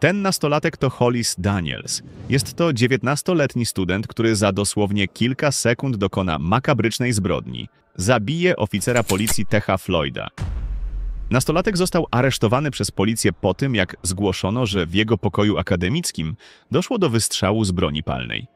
Ten nastolatek to Hollis Daniels. Jest to 19-letni student, który za dosłownie kilka sekund dokona makabrycznej zbrodni. Zabije oficera policji Techa Floyda. Nastolatek został aresztowany przez policję po tym, jak zgłoszono, że w jego pokoju akademickim doszło do wystrzału z broni palnej.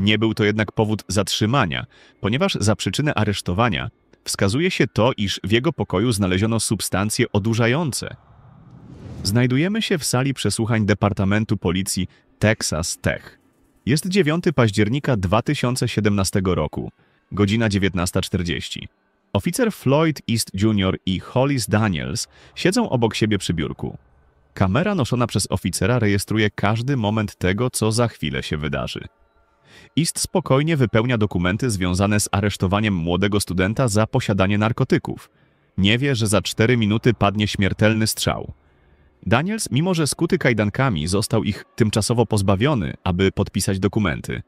Nie był to jednak powód zatrzymania, ponieważ za przyczynę aresztowania wskazuje się to, iż w jego pokoju znaleziono substancje odurzające – Znajdujemy się w sali przesłuchań Departamentu Policji Texas Tech. Jest 9 października 2017 roku, godzina 19.40. Oficer Floyd East Jr. i Hollis Daniels siedzą obok siebie przy biurku. Kamera noszona przez oficera rejestruje każdy moment tego, co za chwilę się wydarzy. East spokojnie wypełnia dokumenty związane z aresztowaniem młodego studenta za posiadanie narkotyków. Nie wie, że za 4 minuty padnie śmiertelny strzał. Daniels, mimo że skuty kajdankami, został ich tymczasowo pozbawiony, aby podpisać dokumenty.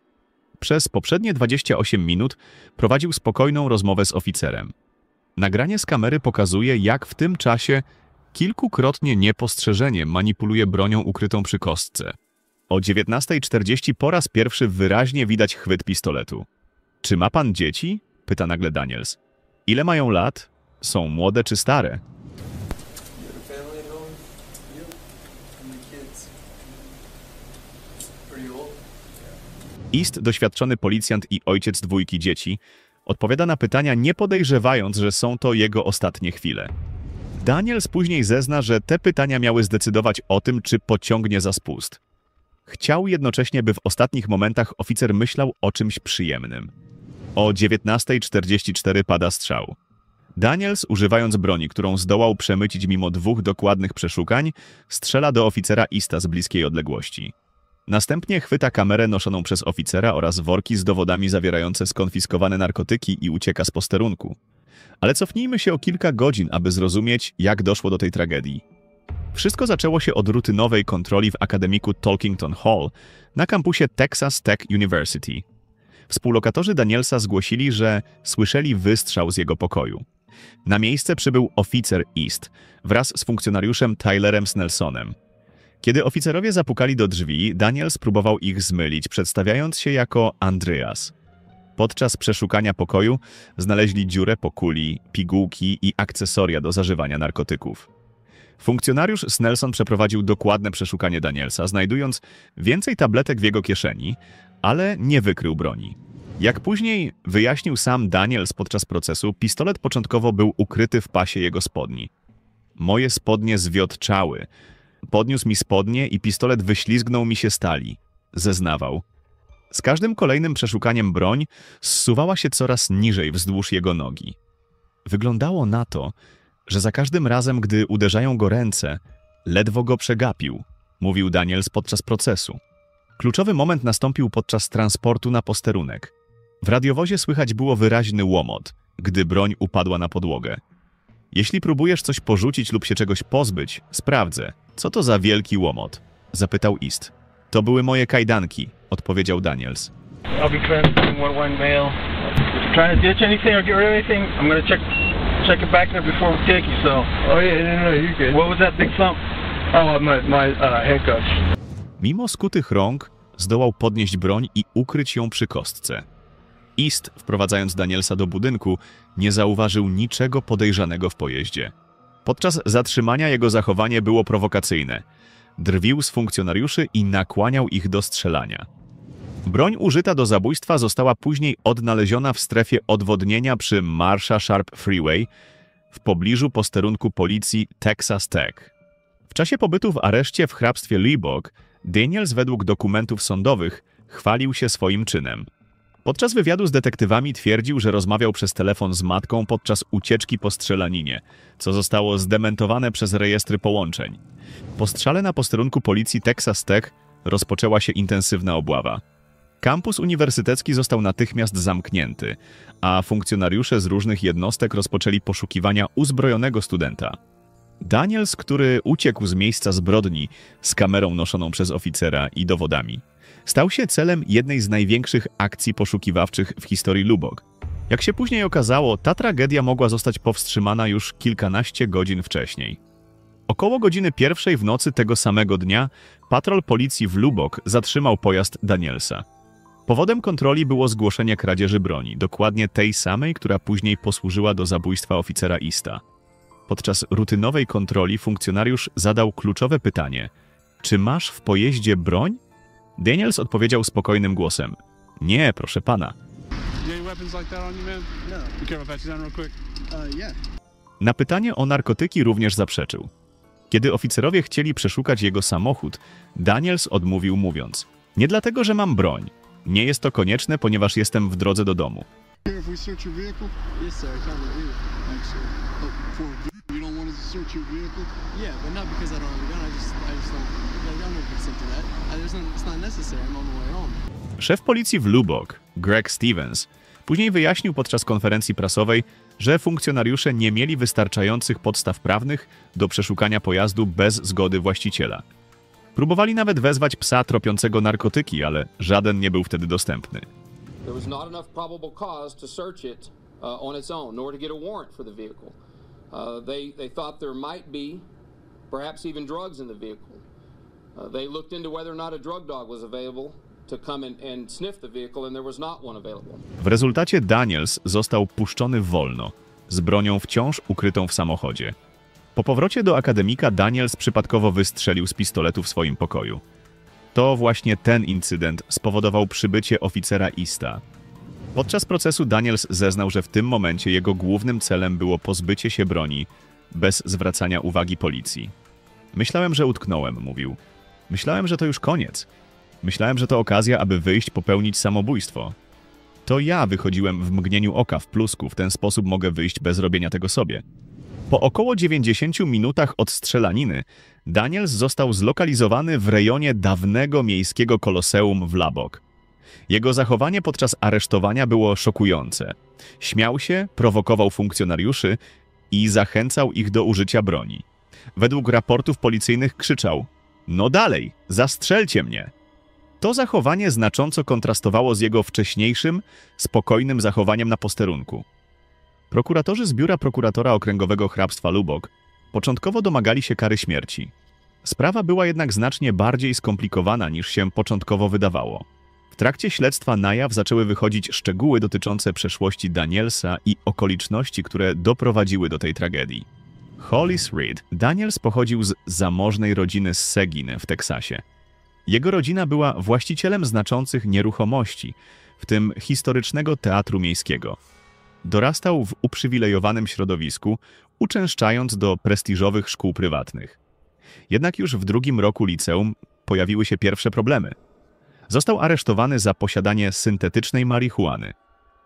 Przez poprzednie 28 minut prowadził spokojną rozmowę z oficerem. Nagranie z kamery pokazuje, jak w tym czasie kilkukrotnie niepostrzeżenie manipuluje bronią ukrytą przy kostce. O 19.40 po raz pierwszy wyraźnie widać chwyt pistoletu. Czy ma pan dzieci? pyta nagle Daniels. Ile mają lat? Są młode czy stare? Ist, doświadczony policjant i ojciec dwójki dzieci, odpowiada na pytania nie podejrzewając, że są to jego ostatnie chwile. Daniels później zezna, że te pytania miały zdecydować o tym, czy pociągnie za spust. Chciał jednocześnie, by w ostatnich momentach oficer myślał o czymś przyjemnym. O 19.44 pada strzał. Daniels, używając broni, którą zdołał przemycić mimo dwóch dokładnych przeszukań, strzela do oficera Ista z bliskiej odległości. Następnie chwyta kamerę noszoną przez oficera oraz worki z dowodami zawierające skonfiskowane narkotyki i ucieka z posterunku. Ale cofnijmy się o kilka godzin, aby zrozumieć, jak doszło do tej tragedii. Wszystko zaczęło się od rutynowej kontroli w akademiku Tolkington Hall na kampusie Texas Tech University. Współlokatorzy Danielsa zgłosili, że słyszeli wystrzał z jego pokoju. Na miejsce przybył oficer East wraz z funkcjonariuszem Tylerem Snelsonem. Kiedy oficerowie zapukali do drzwi, Daniel spróbował ich zmylić, przedstawiając się jako Andreas. Podczas przeszukania pokoju znaleźli dziurę po kuli, pigułki i akcesoria do zażywania narkotyków. Funkcjonariusz Snelson przeprowadził dokładne przeszukanie Danielsa, znajdując więcej tabletek w jego kieszeni, ale nie wykrył broni. Jak później wyjaśnił sam Daniels podczas procesu, pistolet początkowo był ukryty w pasie jego spodni. Moje spodnie zwiotczały, Podniósł mi spodnie i pistolet wyślizgnął mi się stali. Zeznawał. Z każdym kolejnym przeszukaniem broń zsuwała się coraz niżej wzdłuż jego nogi. Wyglądało na to, że za każdym razem, gdy uderzają go ręce, ledwo go przegapił, mówił Daniels podczas procesu. Kluczowy moment nastąpił podczas transportu na posterunek. W radiowozie słychać było wyraźny łomot, gdy broń upadła na podłogę. Jeśli próbujesz coś porzucić lub się czegoś pozbyć, sprawdzę, co to za wielki łomot? Zapytał Ist. To były moje kajdanki, odpowiedział Daniels. Mimo skutych rąk zdołał podnieść broń i ukryć ją przy kostce. Ist, wprowadzając Danielsa do budynku, nie zauważył niczego podejrzanego w pojeździe. Podczas zatrzymania jego zachowanie było prowokacyjne. Drwił z funkcjonariuszy i nakłaniał ich do strzelania. Broń użyta do zabójstwa została później odnaleziona w strefie odwodnienia przy Marsha Sharp Freeway w pobliżu posterunku policji Texas Tech. W czasie pobytu w areszcie w hrabstwie Leebok, Daniels według dokumentów sądowych chwalił się swoim czynem. Podczas wywiadu z detektywami twierdził, że rozmawiał przez telefon z matką podczas ucieczki po strzelaninie, co zostało zdementowane przez rejestry połączeń. Po strzale na posterunku policji Texas Tech rozpoczęła się intensywna obława. Kampus uniwersytecki został natychmiast zamknięty, a funkcjonariusze z różnych jednostek rozpoczęli poszukiwania uzbrojonego studenta. Daniels, który uciekł z miejsca zbrodni z kamerą noszoną przez oficera i dowodami, stał się celem jednej z największych akcji poszukiwawczych w historii Lubok. Jak się później okazało, ta tragedia mogła zostać powstrzymana już kilkanaście godzin wcześniej. Około godziny pierwszej w nocy tego samego dnia patrol policji w Lubok zatrzymał pojazd Danielsa. Powodem kontroli było zgłoszenie kradzieży broni, dokładnie tej samej, która później posłużyła do zabójstwa oficera Ista. Podczas rutynowej kontroli funkcjonariusz zadał kluczowe pytanie: Czy masz w pojeździe broń? Daniels odpowiedział spokojnym głosem. Nie, proszę pana. No. Uh, Na pytanie o narkotyki również zaprzeczył. Kiedy oficerowie chcieli przeszukać jego samochód, Daniels odmówił mówiąc Nie dlatego, że mam broń. Nie jest to konieczne, ponieważ jestem w drodze do domu suit your vehicle? Yeah, but not because I don't own a gun. I just, I just don't, like, I'm not consent to that. I, there's no, it's not necessary. I'm on the way home. Szef policji w Lubbock, Greg Stevens, później wyjaśnił podczas konferencji prasowej, że funkcjonariusze nie mieli wystarczających podstaw prawnych do przeszukania pojazdu bez zgody właściciela. Próbowali nawet wezwać psa tropiącego narkotyki, ale żaden nie był wtedy dostępny. There was not enough probable cause to search it uh, on its own, nor to get a warrant for the vehicle. Uh, they, they thought there might be, perhaps even drugs in the vehicle. Uh, they looked into whether or not a drug dog was available. W rezultacie Daniels został puszczony wolno, z bronią wciąż ukrytą w samochodzie. Po powrocie do akademika Daniels przypadkowo wystrzelił z pistoletu w swoim pokoju. To właśnie ten incydent spowodował przybycie oficera Ista, Podczas procesu Daniels zeznał, że w tym momencie jego głównym celem było pozbycie się broni, bez zwracania uwagi policji. Myślałem, że utknąłem, mówił. Myślałem, że to już koniec. Myślałem, że to okazja, aby wyjść popełnić samobójstwo. To ja wychodziłem w mgnieniu oka w plusku, w ten sposób mogę wyjść bez robienia tego sobie. Po około 90 minutach od strzelaniny Daniels został zlokalizowany w rejonie dawnego miejskiego koloseum w Labok. Jego zachowanie podczas aresztowania było szokujące. Śmiał się, prowokował funkcjonariuszy i zachęcał ich do użycia broni. Według raportów policyjnych krzyczał: No dalej, zastrzelcie mnie! To zachowanie znacząco kontrastowało z jego wcześniejszym, spokojnym zachowaniem na posterunku. Prokuratorzy z biura prokuratora okręgowego hrabstwa Lubok początkowo domagali się kary śmierci. Sprawa była jednak znacznie bardziej skomplikowana niż się początkowo wydawało. W trakcie śledztwa na jaw zaczęły wychodzić szczegóły dotyczące przeszłości Danielsa i okoliczności, które doprowadziły do tej tragedii. Hollis Reed Daniels pochodził z zamożnej rodziny z Segin w Teksasie. Jego rodzina była właścicielem znaczących nieruchomości, w tym historycznego teatru miejskiego. Dorastał w uprzywilejowanym środowisku, uczęszczając do prestiżowych szkół prywatnych. Jednak już w drugim roku liceum pojawiły się pierwsze problemy – Został aresztowany za posiadanie syntetycznej marihuany.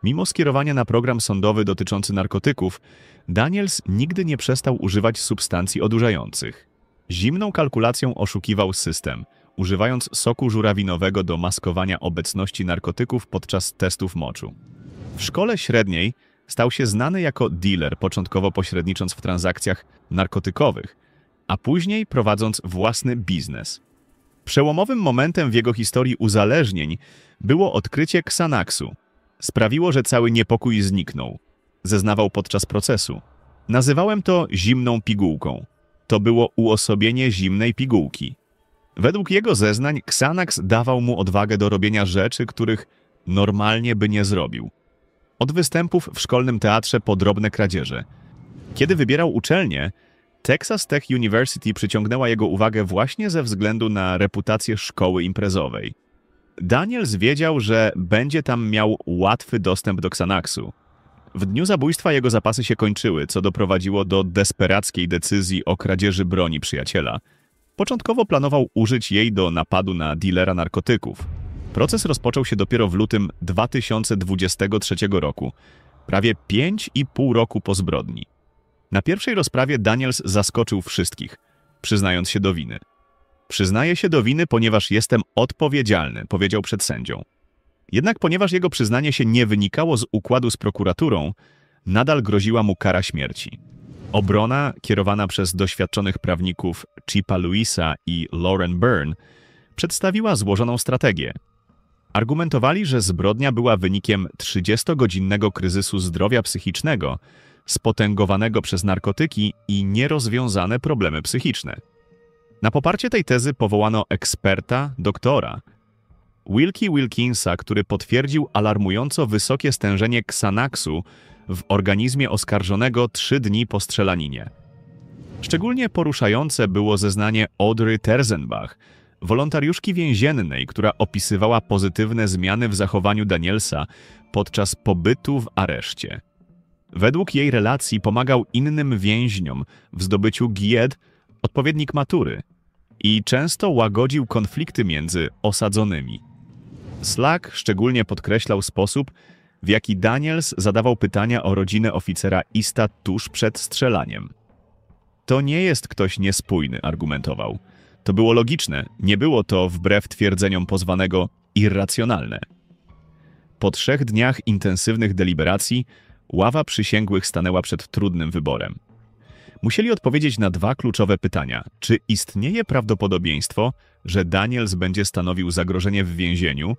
Mimo skierowania na program sądowy dotyczący narkotyków, Daniels nigdy nie przestał używać substancji odurzających. Zimną kalkulacją oszukiwał system, używając soku żurawinowego do maskowania obecności narkotyków podczas testów moczu. W szkole średniej stał się znany jako dealer, początkowo pośrednicząc w transakcjach narkotykowych, a później prowadząc własny biznes. Przełomowym momentem w jego historii uzależnień było odkrycie Xanaxu. Sprawiło, że cały niepokój zniknął. Zeznawał podczas procesu. Nazywałem to zimną pigułką. To było uosobienie zimnej pigułki. Według jego zeznań Xanax dawał mu odwagę do robienia rzeczy, których normalnie by nie zrobił. Od występów w szkolnym teatrze po drobne kradzieże. Kiedy wybierał uczelnię, Texas Tech University przyciągnęła jego uwagę właśnie ze względu na reputację szkoły imprezowej. Daniels wiedział, że będzie tam miał łatwy dostęp do Xanaxu. W dniu zabójstwa jego zapasy się kończyły, co doprowadziło do desperackiej decyzji o kradzieży broni przyjaciela. Początkowo planował użyć jej do napadu na dealera narkotyków. Proces rozpoczął się dopiero w lutym 2023 roku, prawie 5,5 roku po zbrodni. Na pierwszej rozprawie Daniels zaskoczył wszystkich, przyznając się do winy. Przyznaję się do winy, ponieważ jestem odpowiedzialny, powiedział przed sędzią. Jednak ponieważ jego przyznanie się nie wynikało z układu z prokuraturą, nadal groziła mu kara śmierci. Obrona, kierowana przez doświadczonych prawników Chipa Luisa i Lauren Byrne, przedstawiła złożoną strategię. Argumentowali, że zbrodnia była wynikiem 30-godzinnego kryzysu zdrowia psychicznego, spotęgowanego przez narkotyki i nierozwiązane problemy psychiczne. Na poparcie tej tezy powołano eksperta, doktora, Wilkie Wilkinsa, który potwierdził alarmująco wysokie stężenie ksanaksu w organizmie oskarżonego trzy dni po strzelaninie. Szczególnie poruszające było zeznanie Audrey Terzenbach, wolontariuszki więziennej, która opisywała pozytywne zmiany w zachowaniu Danielsa podczas pobytu w areszcie. Według jej relacji pomagał innym więźniom w zdobyciu Gied, odpowiednik matury, i często łagodził konflikty między osadzonymi. Slack szczególnie podkreślał sposób, w jaki Daniels zadawał pytania o rodzinę oficera Ista tuż przed strzelaniem. To nie jest ktoś niespójny, argumentował. To było logiczne, nie było to, wbrew twierdzeniom pozwanego, irracjonalne. Po trzech dniach intensywnych deliberacji ława przysięgłych stanęła przed trudnym wyborem. Musieli odpowiedzieć na dwa kluczowe pytania. Czy istnieje prawdopodobieństwo, że Daniels będzie stanowił zagrożenie w więzieniu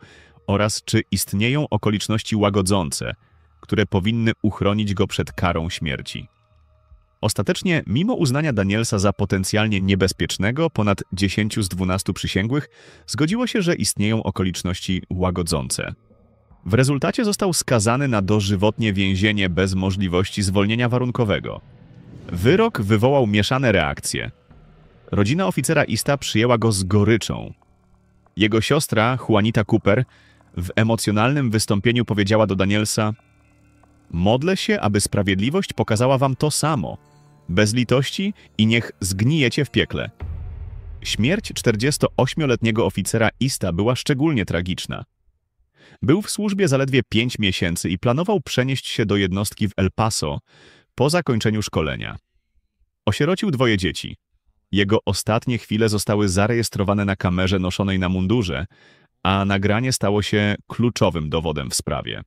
oraz czy istnieją okoliczności łagodzące, które powinny uchronić go przed karą śmierci. Ostatecznie, mimo uznania Danielsa za potencjalnie niebezpiecznego, ponad 10 z 12 przysięgłych zgodziło się, że istnieją okoliczności łagodzące. W rezultacie został skazany na dożywotnie więzienie bez możliwości zwolnienia warunkowego. Wyrok wywołał mieszane reakcje. Rodzina oficera Ista przyjęła go z goryczą. Jego siostra, Juanita Cooper, w emocjonalnym wystąpieniu powiedziała do Danielsa Modlę się, aby sprawiedliwość pokazała wam to samo, bez litości i niech zgnijecie w piekle. Śmierć 48-letniego oficera Ista była szczególnie tragiczna. Był w służbie zaledwie pięć miesięcy i planował przenieść się do jednostki w El Paso po zakończeniu szkolenia. Osierocił dwoje dzieci. Jego ostatnie chwile zostały zarejestrowane na kamerze noszonej na mundurze, a nagranie stało się kluczowym dowodem w sprawie.